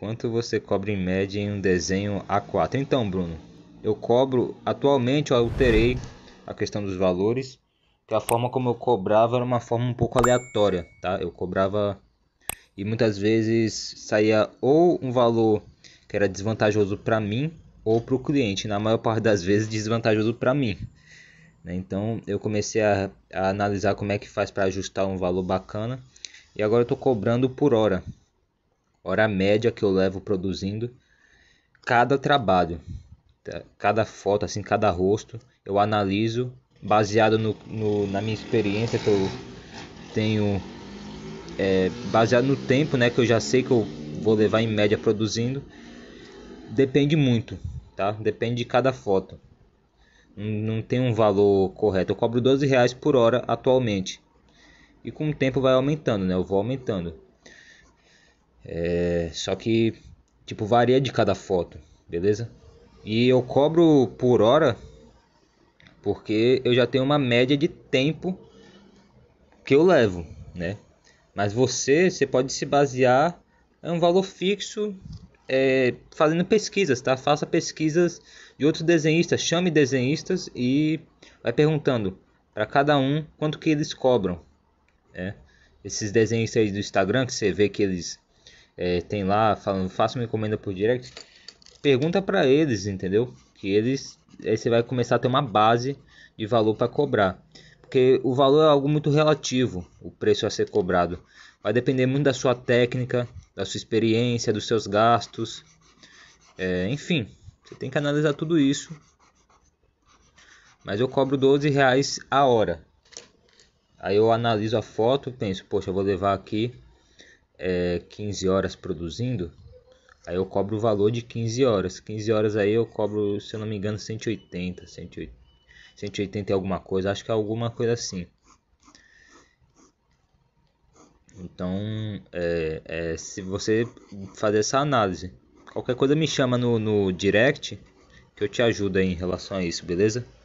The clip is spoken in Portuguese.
Quanto você cobra em média em um desenho A4? Então, Bruno, eu cobro. Atualmente eu alterei a questão dos valores, que a forma como eu cobrava era uma forma um pouco aleatória, tá? Eu cobrava e muitas vezes saía ou um valor que era desvantajoso para mim ou para o cliente, na maior parte das vezes desvantajoso para mim. Né? Então eu comecei a, a, analisar como é que faz para ajustar um valor bacana e agora eu estou cobrando por hora hora média que eu levo produzindo cada trabalho, tá? cada foto, assim, cada rosto, eu analiso baseado no, no na minha experiência que eu tenho, é, baseado no tempo, né, que eu já sei que eu vou levar em média produzindo, depende muito, tá? Depende de cada foto. Não tem um valor correto. Eu cobro 12 reais por hora atualmente. E com o tempo vai aumentando, né? Eu vou aumentando. É, só que, tipo, varia de cada foto, beleza? E eu cobro por hora porque eu já tenho uma média de tempo que eu levo, né? Mas você, você pode se basear em é um valor fixo é, fazendo pesquisas, tá? Faça pesquisas de outros desenhistas, chame desenhistas e vai perguntando para cada um quanto que eles cobram, né? Esses desenhistas aí do Instagram que você vê que eles é, tem lá falando faça uma encomenda por direct, pergunta para eles, entendeu? Que eles aí você vai começar a ter uma base de valor para cobrar, porque o valor é algo muito relativo, o preço a ser cobrado. Vai depender muito da sua técnica, da sua experiência, dos seus gastos, é, enfim, você tem que analisar tudo isso. Mas eu cobro 12 reais a hora. Aí eu analiso a foto, penso, poxa, eu vou levar aqui é, 15 horas produzindo, aí eu cobro o valor de 15 horas. 15 horas aí eu cobro, se eu não me engano, 180, 180, 180 e alguma coisa, acho que é alguma coisa assim. Então, é, é, se você fazer essa análise, qualquer coisa me chama no, no direct que eu te ajudo aí em relação a isso, beleza?